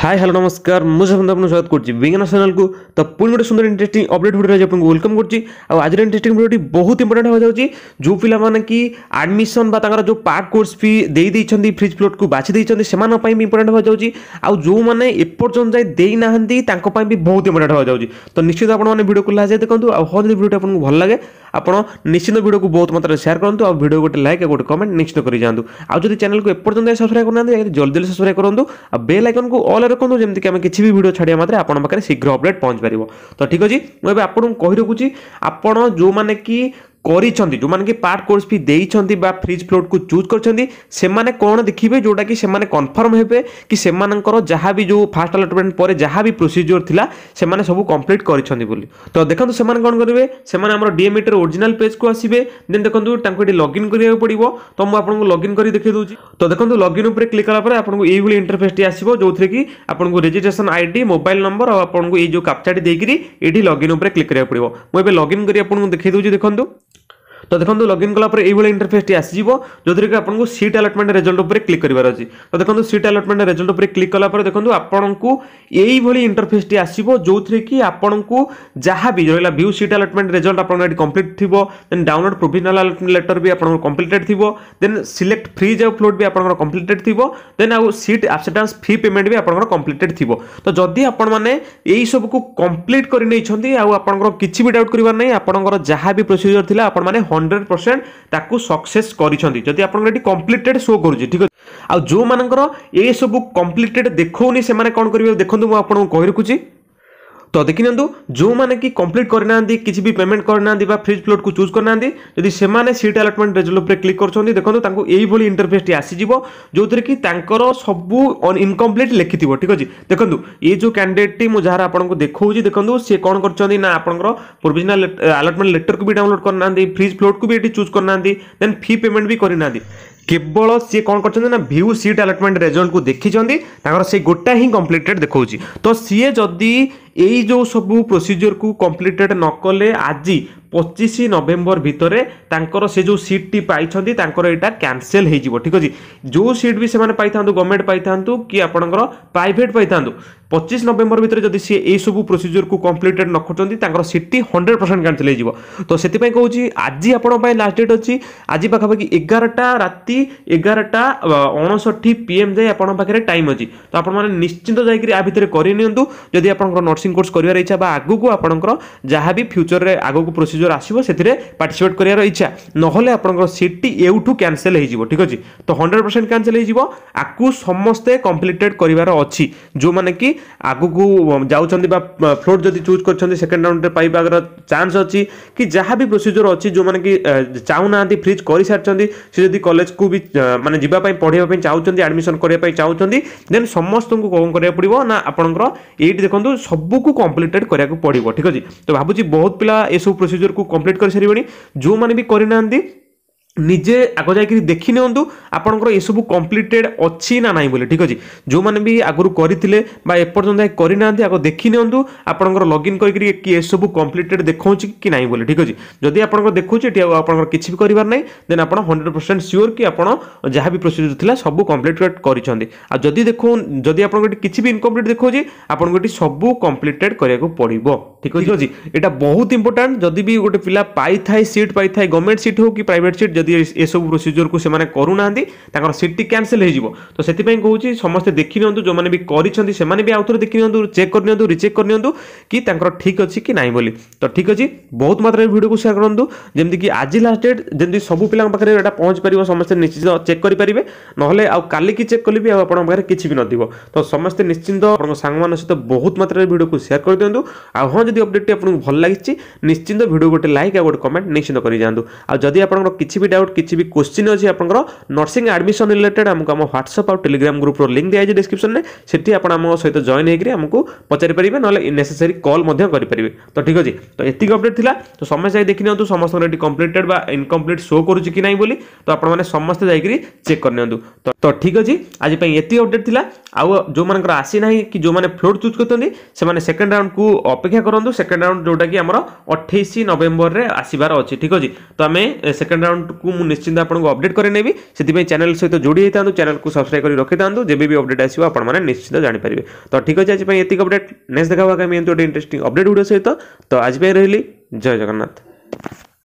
hi hello नमस्कार ମୁଁ ସନ୍ତୋଷ ଆପଣଙ୍କୁ ସ୍ୱାଗତ କରୁଛି ବିଜ୍ଞାନ ଚ୍ୟାନେଲକୁ ତ ପୁଣି ଗୋଟେ ସୁନ୍ଦର ଇଣ୍ଟରେଷ୍ଟିଂ ଅପଡେଟ୍ ଭିଡ଼ିଓରେ ଆଜି ଆପଣଙ୍କୁ ୱେଲକମ୍ କରୁଛି ଆଉ ଆଜିର ଇଣ୍ଟରେଷ୍ଟିଂ ଭିଡ଼ିଓଟି ବହୁତ ଇମ୍ପୋର୍ଟାଣ୍ଟ ହେବାକୁ ଯାଉଛି ଯେଉଁ ପିଲାମାନେ କି ଆଡ଼ମିସନ୍ ବା ତାଙ୍କର ଯେଉଁ ପାର୍ଟ କୋର୍ସ ଫି ଦେଇଦେଇଛନ୍ତି ଫ୍ରିଜ୍ ପ୍ଲଟ୍କୁ ବାଛି ଦେଇଛନ୍ତି ସେମାନଙ୍କ ପାଇଁ ବି ଇମ୍ପୋର୍ଟାଣ୍ଟ ହେବାକୁ ଯାଉଛି ଆଉ ଯେଉଁମାନେ ଏପର୍ଯ୍ୟନ୍ତ ଯାଇ ଦେଇନାହାନ୍ତି ତାଙ୍କ ପାଇଁ ବି ବହୁତ ଇମ୍ପୋର୍ଟାଣ୍ଟ ହେବାକୁ ଯାଉଛି ତ ନିଶ୍ଚିତ ଆପଣମାନେ ଭିଡ଼ିଓକୁ ଲାଷ୍ଟ ଦେଖନ୍ତୁ ଆଉ ହଁ ଯଦି ଭିଡ଼ିଓଟି ଆପଣଙ୍କୁ ଭଲ ଲାଗେ ଆପଣ ନିଶ୍ଚିନ୍ତ ଭିଡ଼ିଓକୁ ବହୁତ ମାତ୍ରାରେ ସେୟାର କରନ୍ତୁ ଆଉ ଭିଡ଼ିଓ ଗୋଟେ ଲାଇକ୍ ଆଉ ଗୋଟେ କମେଣ୍ଟ ନିଶ୍ଚିତ କରିଯାଆନ୍ତୁ ଆଉ ଯଦି ଚ୍ୟାନେଲକୁ ଏପର୍ଯ୍ୟନ୍ତ ସବସ୍କ୍ରାଇବ୍ କରୁନାହାନ୍ତି ଜଲ୍ଦି ଜଲ୍ଦି ସବସ୍କ୍ରାଇବ୍ କରନ୍ତୁ ଆଉ ବେଲ୍ ଆଇକନ୍କୁ ଅଲ୍ ରଖନ୍ତୁ ଯେମିତିକି ଆମେ କିଛି ବି ଭିଡ଼ିଓ ଛାଡ଼ିବା ମାତ୍ରେ ଆପଣଙ୍କ ପାଖରେ ଶୀଘ୍ର ଅପଡ଼େଟ୍ ପହଞ୍ଚିପାରିବ ତ ଠିକ୍ ଅଛି ମୁଁ ଏବେ ଆପଣଙ୍କୁ କହି ରଖୁଛି ଆପଣ ଯେଉଁମାନେ କି କରିଛନ୍ତି ଯେଉଁମାନେ କି ପାର୍ଟ କୋର୍ସ ଫି ଦେଇଛନ୍ତି ବା ଫ୍ରିଜ୍ ଫ୍ଲୋଟ୍କୁ ଚୁଜ୍ କରିଛନ୍ତି ସେମାନେ କ'ଣ ଦେଖିବେ ଯେଉଁଟାକି ସେମାନେ କନଫର୍ମ ହେବେ କି ସେମାନଙ୍କର ଯାହା ବି ଯେଉଁ ଫାଷ୍ଟ ଆଲଟମେଣ୍ଟ ପରେ ଯାହା ବି ପ୍ରୋସିଜିଓର ଥିଲା ସେମାନେ ସବୁ କମ୍ପ୍ଲିଟ୍ କରିଛନ୍ତି ବୋଲି ତ ଦେଖନ୍ତୁ ସେମାନେ କ'ଣ କରିବେ ସେମାନେ ଆମର ଡିଏମିଟିର ଓରିଜିନାଲ ପେଜ୍କୁ ଆସିବେ ଦେନ୍ ଦେଖନ୍ତୁ ତାଙ୍କୁ ଏଠି ଲଗ୍ଇନ୍ କରିବାକୁ ପଡ଼ିବ ତ ମୁଁ ଆପଣଙ୍କୁ ଲଗ୍ଇନ୍ କରି ଦେଖାଇ ଦେଉଛି ତ ଦେଖନ୍ତୁ ଲଗ୍ଇନ୍ ଉପରେ କ୍ଲିକ୍ କଲା ପରେ ଆପଣଙ୍କୁ ଏଇଭଳି ଇଣ୍ଟରଫେସ୍ଟି ଆସିବ ଯେଉଁଥିରେ କି ଆପଣଙ୍କୁ ରେଜିଷ୍ଟ୍ରେସନ୍ ଆଇଡି ମୋବାଇଲ ନମ୍ବର ଆଉ ଆପଣଙ୍କୁ ଏଇ ଯେଉଁ କାପ୍ଚାଟି ଦେଇକିରି ଏଠି ଲଗ୍ଇନ୍ ଉପରେ କ୍ଲିକ୍ କରିବାକୁ ପଡ଼ିବ ମୁଁ ଏବେ ଲଗ୍ଇନ୍ କରି ଆପଣଙ୍କୁ ଦେଖାଇ ଦେଉଛି ଦେଖନ୍ତୁ তো দেখুন লগইন কলাপরে এইভাবে ইন্টারফেসটি আসিব ଯେଉଁଥିରେକି ଆପଣଙ୍କୁ ସିଟ୍ ଆଲଟମେଣ୍ଟ ରେଜଲ୍ଟ ଉପରେ କ୍ଲିକ୍ କରିବାର ଅଛି ତ ଦେଖନ୍ତୁ ସିଟ୍ ଆଲଟମେଣ୍ଟ ରେଜଲ୍ଟ ଉପରେ କ୍ଲିକ୍ କଲାପରେ ଦେଖନ୍ତୁ ଆପଣଙ୍କୁ ଏଇଭଳି ଇଣ୍ଟରଫେସ୍ଟି ଆସିବ ଯେଉଁଥିରେ କି ଆପଣଙ୍କୁ ଯାହା ବି ରହିଲା ଭ୍ୟୁ ସିଟ୍ ଆଲଟମେଣ୍ଟ ରେଜଲ୍ଟ ଆପଣଙ୍କର ଏଠି କମ୍ପ୍ଲିଟ୍ ଥିବ then download provisional allotment letter ବି ଆପଣଙ୍କର କମ୍ପ୍ଲିଟେଡ୍ ଥିବ ଦେନ୍ ସିଲେକ୍ଟ ଫ୍ରିଜ୍ ଆଉ ଫ୍ଲୋଟ୍ ବି ଆପଣଙ୍କର କମ୍ପ୍ଲିଟେଡ୍ ଥିବ ଦେନ୍ ଆଉ ସିଟ୍ ଆବସେଟାନ୍ସ ଫି ପେମେଣ୍ଟ ବି ଆପଣଙ୍କର କମ୍ପ୍ଲିଟେଡ୍ ଥିବ ତ ଯଦି ଆପଣମାନେ ଏଇସବୁକୁ କମ୍ପ୍ଲିଟ୍ କରିନେଇଛନ୍ତି ଆଉ ଆପଣଙ୍କର କିଛି ବି ଡାଉଟ୍ କରିବାର ନାହିଁ ଆପଣଙ୍କର ଯାହା ବି ପ୍ରୋସିଜର୍ ଥିଲା ଆପଣମାନେ হন্ড্রেড পরসেন্ট তাকে সকসেস করছেন যদি আপনার এটি কমপ্লিটেড শো করছে ঠিক আছে আউ যেমানকর এসবু কমপ্লিটেড দেখাউনি সে কোণ করবে দেখুন মু আপনার কই রাখুছি तो देखी जो मैंने कि कंप्लीट करना किसी भी पेमेंट करना फ्रिज प्लट को चूज करना जदि से सीट आलटमेंट रेजल्यूप क्लिक करते देखो यही इंटरफेस टी आसीज जो थे कि सब इनकम्प्लीट लिखि ठीक अच्छे देखो ये जो कैंडिडेट जहाँ मुझे आपको देखो देखो सी कौन करा आपंकर आलटमेंट लेटर को भी डाउनलोड करना फ्रिज फ्लोट को भी ये चूज करना देन फी पेमेंट भी करना কেবল সি কম করছেন না ভিউ সিট আলটমেন্ট রেজল্ট কু দেখিছেন তাঁর সেই গোটা হি কমপ্লিটেড দেখাଉଛି তো সি যদি এই যে সবু প্রোসিজর কু কমপ্লিটেড নকলে আজি পঁচিশ নভেম্বর ভিতরে তাঁর সে যে সিটটি পাইছেন তাঁর এটা ক্যানসেল হয়ে যাব ঠিক আছে যে সিট বি সে পাই গভর্নমেন্ট পাই কি আপনার প্রাইভেট পাই পঁচিশ নভেম্বর ভিতরে যদি সি এইসব প্রোসিজরক কমপ্লিটেড নখুচান তাঁর সিটটি হন্ড্রেড পরসেন্ট ক্যানসেল হয়ে তো সেপাই কৌছি আজ আপনার লাস্ট ডেট অছি আজ পাখাপাখি এগারোটা রাতে এগারোটা অনষঠি পিএম যাই আপনার পাখে টাইম অছি তো আপনার নিশ্চিন্ত যাই আ ভিতরে করে নিউ যদি আপনার নর্সিং কোর্স করার ইচ্ছা বা আগুক আপনার যা বি ফ্যুচরের আগুক প্রোসিজর আসবে সেতিরে পার্টিসিপেট করার ইচ্ছা নহলে আপনার সিটটি এউঠু ক্যানসেল হয়ে যাব ঠিক আছে তো হন্ড্রেড পরসেন্ট ক্যানসেল হয়ে যাব আকু সমস্তে কমপ্লিটেড করিবার অছি যে কি ଆଗକୁ ଯାଉଛନ୍ତି ବା ଫ୍ଲୋର୍ ଯଦି ଚୁଜ୍ କରିଛନ୍ତି ସେକେଣ୍ଡ ରାଉଣ୍ଡରେ ପାଇବାର ଚାନ୍ସ ଅଛି କି ଯାହା ବି ପ୍ରୋସିଜିଓର ଅଛି ଯେଉଁମାନେ କି ଚାହୁଁନାହାନ୍ତି ଫ୍ରିଜ୍ କରିସାରିଛନ୍ତି ସେ ଯଦି କଲେଜକୁ ବି ମାନେ ଯିବା ପାଇଁ ପଢ଼ିବା ପାଇଁ ଚାହୁଁଛନ୍ତି ଆଡ଼ମିସନ୍ କରିବା ପାଇଁ ଚାହୁଁଛନ୍ତି ଦେନ୍ ସମସ୍ତଙ୍କୁ କ'ଣ କରିବାକୁ ପଡ଼ିବ ନା ଆପଣଙ୍କର ଏଇଠି ଦେଖନ୍ତୁ ସବୁକୁ କମ୍ପ୍ଲିଟେଡ଼ କରିବାକୁ ପଡ଼ିବ ଠିକ୍ ଅଛି ତ ଭାବୁଛି ବହୁତ ପିଲା ଏସବୁ ପ୍ରୋସିଜିଓରକୁ କମ୍ପ୍ଲିଟ୍ କରିସାରିବେଣି ଯେଉଁମାନେ ବି କରିନାହାନ୍ତି ନିଜେ ଆଗ ଯାଇକରି ଦେଖି ନିଅନ୍ତୁ ଆପଣଙ୍କର ଏସବୁ କମ୍ପ୍ଲିଟେଡ୍ ଅଛି ନା ନାହିଁ ବୋଲି ଠିକ୍ ଅଛି ଯେଉଁମାନେ ବି ଆଗରୁ କରିଥିଲେ ବା ଏପର୍ଯ୍ୟନ୍ତ ଯାଏ କରିନାହାନ୍ତି ଆଗ ଦେଖି ନିଅନ୍ତୁ ଆପଣଙ୍କର ଲଗ୍ଇନ୍ କରିକିରି କି ଏସବୁ କମ୍ପ୍ଲିଟେଡ୍ ଦେଖାଉଛି କି ନାହିଁ ବୋଲି ଠିକ୍ ଅଛି ଯଦି ଆପଣଙ୍କର ଦେଖୁଛି ଏଠି ଆଉ ଆପଣଙ୍କର କିଛି ବି କରିବାର ନାହିଁ ଦେନ୍ ଆପଣ ହଣ୍ଡ୍ରେଡ଼ ପରସେଣ୍ଟ ସିଓର କି ଆପଣ ଯାହା ବି ପ୍ରୋସିଜର ଥିଲା ସବୁ କମ୍ପ୍ଲିଟେଡ୍ କରିଛନ୍ତି ଆଉ ଯଦି ଦେଖୁ ଯଦି ଆପଣଙ୍କ ଏଠି କିଛି ବି ଇନକମ୍ପ୍ଲିଟ୍ ଦେଖାଉଛି ଆପଣଙ୍କୁ ଏଠି ସବୁ କମ୍ପ୍ଲିଟେଡ୍ କରିବାକୁ ପଡ଼ିବ ଠିକ୍ ଅଛି ଏଇଟା ବହୁତ ଇମ୍ପୋର୍ଟାଣ୍ଟ ଯଦି ବି ଗୋଟେ ପିଲା ପାଇଥାଏ ସିଟ୍ ପାଇଥାଏ ଗଭର୍ଣ୍ଣମେଣ୍ଟ ସିଟ୍ ହେଉ କି ପ୍ରାଇଭେଟ୍ ସିଟ୍ ଯଦି যদি ଏସବୁ ପ୍ରୋସିଜିଓରକୁ ସେମାନେ କରୁନାହାନ୍ତି ତାଙ୍କର ସିଟ୍ଟି କ୍ୟାନସେଲ୍ ହୋଇଯିବ ତ ସେଥିପାଇଁ କହୁଛି ସମସ୍ତେ ଦେଖିନିଅନ୍ତୁ ଯେଉଁମାନେ ବି କରିଛନ୍ତି ସେମାନେ ବି ଆଉଥରେ ଦେଖିନିଅନ୍ତୁ ଚେକ୍ କରିନିଅନ୍ତୁ ରିଚେକ୍ କରିନିଅନ୍ତୁ କି ତାଙ୍କର ଠିକ୍ ଅଛି କି ନାହିଁ ବୋଲି ତ ଠିକ୍ ଅଛି ବହୁତ ମାତ୍ରାରେ ଭିଡ଼ିଓକୁ ସେୟାର କରନ୍ତୁ ଯେମିତିକି ଆଜି ଲାଷ୍ଟ ଡେଟ୍ ଯେମିତି ସବୁ ପିଲାଙ୍କ ପାଖରେ ଏଇଟା ପହଞ୍ଚିପାରିବ ସମସ୍ତେ ନିଶ୍ଚିତ ଚେକ୍ କରିପାରିବେ ନହେଲେ ଆଉ କାଲିକି ଚେକ୍ କଲେ ବି ଆଉ ଆପଣଙ୍କ ପାଖରେ କିଛି ବି ନଥିବ ତ ସମସ୍ତେ ନିଶ୍ଚିନ୍ତ ଆପଣଙ୍କ ସାଙ୍ଗମାନଙ୍କ ସହିତ ବହୁତ ମାତ୍ରାରେ ଭିଡ଼ିଓକୁ ସେୟାର କରିଦିଅନ୍ତୁ ଆଉ ହଁ ଯଦି ଅପଡ଼େଟ୍ଟି ଆପଣଙ୍କୁ ଭଲ ଲାଗିଛି ନିଶ୍ଚିନ୍ତ ଭିଡ଼ିଓ ଗୋଟେ ଲାଇକ୍ ଆଉ ଗୋଟେ କମେଣ୍ଟ ନିଶ୍ଚିନ୍ତ କରିଯାଆନ୍ତୁ ଆଉ ଯଦି ଆପଣଙ୍କର କିଛି ବି डाउट किसी भी क्वेश्चन अच्छी आपंकर नर्सिंग आडमिशन रिलेटेड आमको आम ह्वाट्सअप आउ टेलीग्राम ग्रुप्र लिंक दिखाई डिस्क्रिप्सन में से आप आम सहित जॉइन होकर आमको पचारिपर ना नेसेसरी कल करेंगे तो ठीक अच्छे तो ये अपडेट था तो समस्त जाए देखी नियंतु समस्त ये कम्प्लीटेड बा इनकम्प्लीट शो करुच्ची कि ना बोली तो आपने समस्ते जाकि चेक कर तो ठीक अच्छे आज अपडेट था ଆଉ ଯେଉଁମାନଙ୍କର ଆସିନାହିଁ କି ଯେଉଁମାନେ ଫ୍ଲୋର୍ ଚୁଜ୍ କରିଛନ୍ତି ସେମାନେ ସେକେଣ୍ଡ ରାଉଣ୍ଡକୁ ଅପେକ୍ଷା କରନ୍ତୁ ସେକେଣ୍ଡ ରାଉଣ୍ଡ ଯେଉଁଟାକି ଆମର ଅଠେଇଶ ନଭେମ୍ବରରେ ଆସିବାର ଅଛି ଠିକ୍ ଅଛି ତ ଆମେ ସେକେଣ୍ଡ ରାଉଣ୍ଡକୁ ମୁଁ ନିଶ୍ଚିନ୍ତ ଆପଣଙ୍କୁ ଅପଡେଟ୍ କରିନେବି ସେଥିପାଇଁ ଚ୍ୟାନେଲ୍ ସହିତ ଯୋଡ଼ି ହେଇଥାନ୍ତୁ ଚ୍ୟାନେଲ୍କୁ ସବସ୍କ୍ରାଇବ୍ କରି ରଖିଥାନ୍ତୁ ଯେବେ ବି ଅପଡେଟ୍ ଆସିବ ଆପଣମାନେ ନିଶ୍ଚିନ୍ତ ଜାଣିପାରିବେ ତ ଠିକ୍ ଅଛି ଆଜି ପାଇଁ ଏତିକି ଅପଡେଟ୍ ନେକ୍ସଟ ଦେଖା ହେବା ଆମେ ଏମିତି ଗୋଟେ ଇଣ୍ଟରେଷ୍ଟିଂ ଅପଡେଟ୍ ଭିଡ଼ିଓ ସହିତ ତ ଆଜି ପାଇଁ ରହିଲି ଜୟ ଜଗନ୍ନାଥ